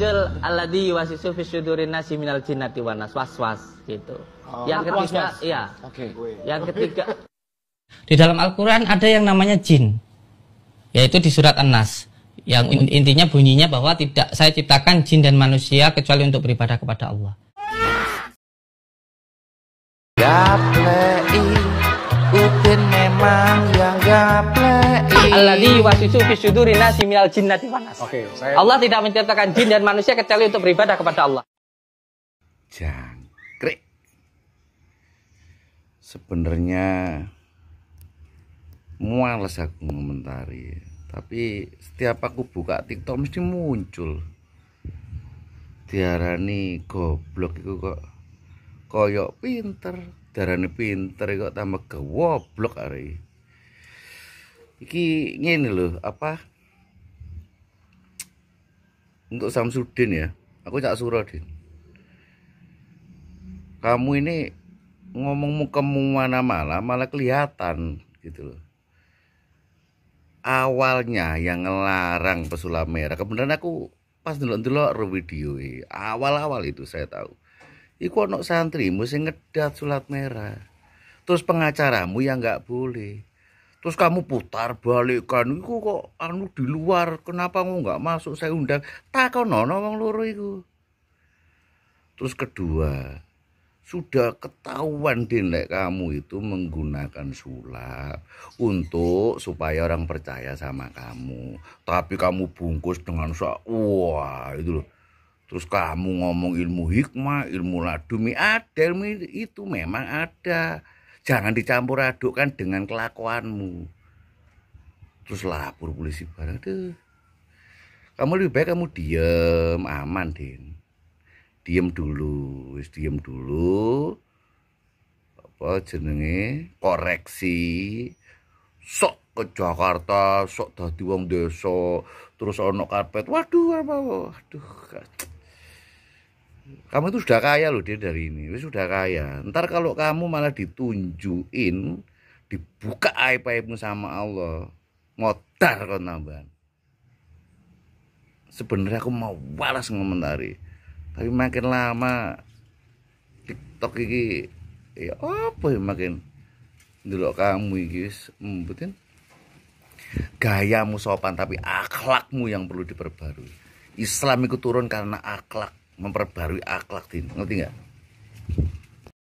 jel alladhi wasisu fi syudurin nasi minal jinnati wanas waswas gitu. Oh, yang ketiga was -was. ya. Oke. Okay. Yang ketiga di dalam Al-Qur'an ada yang namanya jin. Yaitu di surat An-Nas yang intinya bunyinya bahwa tidak saya ciptakan jin dan manusia kecuali untuk beribadah kepada Allah. Gaple, Upin memang yang gaple. Allah yuwaswisu fi suduri nasi minal jinnati wanas. Oke, saya Allah tidak menciptakan jin dan manusia kecuali untuk beribadah kepada Allah. Jangkrik. Sebenarnya mualas aku mengomentari, tapi setiap aku buka TikTok mesti muncul diarani goblok itu kok koyok pinter darane pinter kok tambah goblok hari iki ngene loh apa untuk Samsudin ya aku cak surah din kamu ini ngomongmu kemana malah malah kelihatan gitu loh awalnya yang ngelarang pesulap merah kemudian aku pas dulu-dulu video e, awal-awal itu saya tahu iku anak santri mesti ngedat sulat merah terus pengacaramu yang nggak boleh terus kamu putar balikan itu kok anu di luar kenapa kamu nggak masuk saya undang tak nono wong loro itu. terus kedua sudah ketahuan dinek kamu itu menggunakan sulap untuk supaya orang percaya sama kamu tapi kamu bungkus dengan sok wah itu loh terus kamu ngomong ilmu hikmah ilmu ladumi ada ilmu itu memang ada jangan dicampur aduk kan dengan kelakuanmu terus lapor polisi barang tuh kamu lebih baik kamu diem aman din diem dulu wis diem dulu apa jenenge koreksi sok ke Jakarta sok dadi wong desa terus onok karpet waduh apa waduh kamu itu sudah kaya loh dia dari ini sudah kaya ntar kalau kamu malah ditunjukin dibuka aib aibmu sama Allah ngotar kau nambah sebenarnya aku mau balas ngomentari tapi makin lama TikTok ini ya apa ya makin dulu kamu guys embutin gayamu sopan tapi akhlakmu yang perlu diperbarui Islam itu turun karena akhlak memperbarui akhlak din ngerti nggak